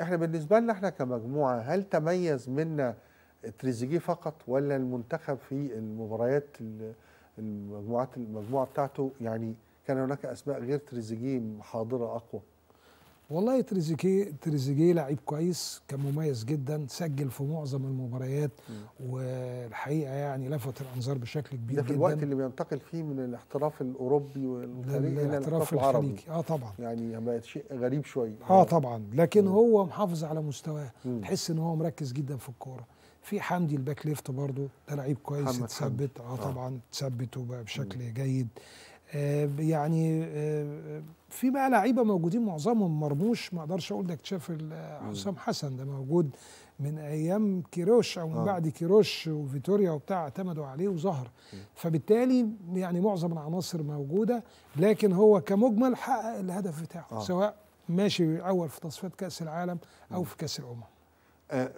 احنا بالنسبه لنا احنا كمجموعه هل تميز منا تريزيجيه فقط ولا المنتخب في المباريات المجموعات المجموعه بتاعته يعني كان هناك اسماء غير تريزيجيه حاضره اقوى والله تريزيجيه تريزيجيه لعيب كويس كان مميز جدا سجل في معظم المباريات والحقيقه يعني لفت الانظار بشكل كبير جدا ده في الوقت جداً. اللي بينتقل فيه من الاحتراف الاوروبي والخليجي الى الاحتراف العربي اه طبعا يعني بقت شيء غريب شويه اه طبعا لكن مم. هو محافظ على مستواه تحس ان هو مركز جدا في الكوره في حمدي الباك ليفت برضه ده لعيب كويس اتثبت آه،, اه طبعا اتثبت وبقى بشكل مم. جيد آه، يعني آه، في بقى لعيبه موجودين معظمهم مرموش ما اقدرش اقول ده اكتشاف حسام آه، حسن ده موجود من ايام كيروش او من آه. بعد كيروش وفيتوريا وبتاع اعتمدوا عليه وظهر فبالتالي يعني معظم العناصر موجوده لكن هو كمجمل حقق الهدف بتاعه آه. سواء ماشي اول في تصفيات كاس العالم او في كاس الامم آه